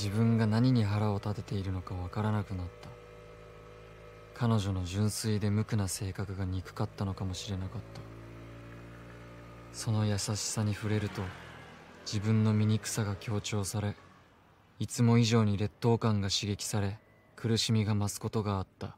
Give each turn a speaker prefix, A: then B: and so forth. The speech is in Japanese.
A: 自分が何に腹を立てているのかわからなくなった彼女の純粋で無垢な性格が憎かったのかもしれなかったその優しさに触れると自分の醜さが強調されいつも以上に劣等感が刺激され苦しみが増すことがあった